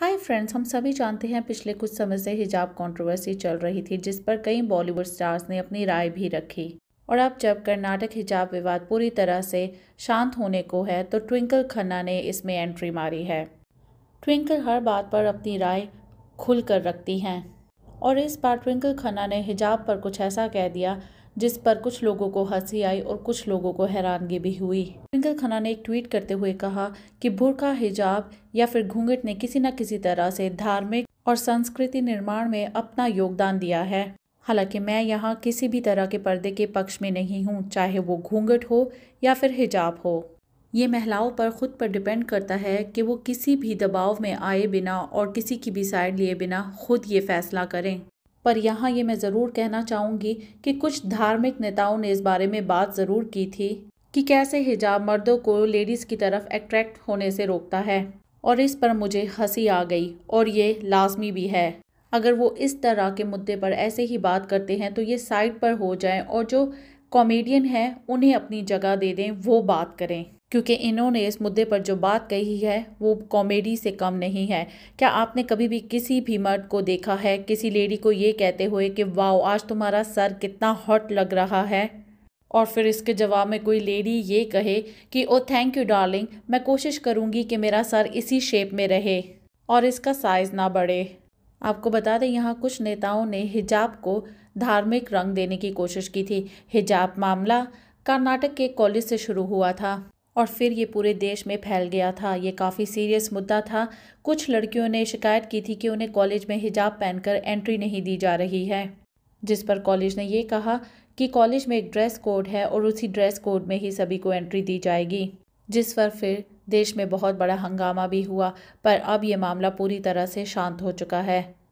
hi friends हम सभी जानते हैं पिछले कुछ समय से हिजाब कंट्रोवर्सी चल रही थी जिस पर कई बॉलीवुड स्टार्स ने अपनी राय भी रखी और अब जब कर्नाटक हिजाब विवाद पूरी तरह से शांत होने को है तो ट्विंकल खन्ना ने इसमें एंट्री मारी है ट्विंकल हर बात पर अपनी राय खुल कर रखती हैं और इस बार ट्विंकल खन्ना ने हिजाब पर कुछ ऐसा कह दिया जिस पर कुछ लोगों को हंसी आई और कुछ लोगों को हैरानगी भी हुई ट्विंकल खन्ना ने एक ट्वीट करते हुए कहा कि भुरखा हिजाब या फिर घूंघट ने किसी न किसी तरह से धार्मिक और संस्कृति निर्माण में अपना योगदान दिया है हालांकि मैं यहाँ किसी भी तरह के पर्दे के पक्ष में नहीं हूँ चाहे वो घूंघट हो या फिर हिजाब हो ये महिलाओं पर ख़ुद पर डिपेंड करता है कि वो किसी भी दबाव में आए बिना और किसी की भी साइड लिए बिना खुद ये फैसला करें पर यहाँ ये मैं ज़रूर कहना चाहूँगी कि कुछ धार्मिक नेताओं ने इस बारे में बात ज़रूर की थी कि कैसे हिजाब मर्दों को लेडीज़ की तरफ अट्रैक्ट होने से रोकता है और इस पर मुझे हंसी आ गई और ये लाजमी भी है अगर वो इस तरह के मुद्दे पर ऐसे ही बात करते हैं तो ये साइड पर हो जाएं और जो कॉमेडियन हैं उन्हें अपनी जगह दे दें वो बात करें क्योंकि इन्होंने इस मुद्दे पर जो बात कही है वो कॉमेडी से कम नहीं है क्या आपने कभी भी किसी भी मर्द को देखा है किसी लेडी को ये कहते हुए कि वाओ आज तुम्हारा सर कितना हॉट लग रहा है और फिर इसके जवाब में कोई लेडी ये कहे कि ओ थैंक यू डार्लिंग मैं कोशिश करूँगी कि मेरा सर इसी शेप में रहे और इसका साइज़ ना बढ़े आपको बता दें यहाँ कुछ नेताओं ने हिजाब को धार्मिक रंग देने की कोशिश की थी हिजाब मामला कर्नाटक के कॉलेज से शुरू हुआ था और फिर ये पूरे देश में फैल गया था ये काफ़ी सीरियस मुद्दा था कुछ लड़कियों ने शिकायत की थी कि उन्हें कॉलेज में हिजाब पहनकर एंट्री नहीं दी जा रही है जिस पर कॉलेज ने यह कहा कि कॉलेज में एक ड्रेस कोड है और उसी ड्रेस कोड में ही सभी को एंट्री दी जाएगी जिस पर फिर देश में बहुत बड़ा हंगामा भी हुआ पर अब ये मामला पूरी तरह से शांत हो चुका है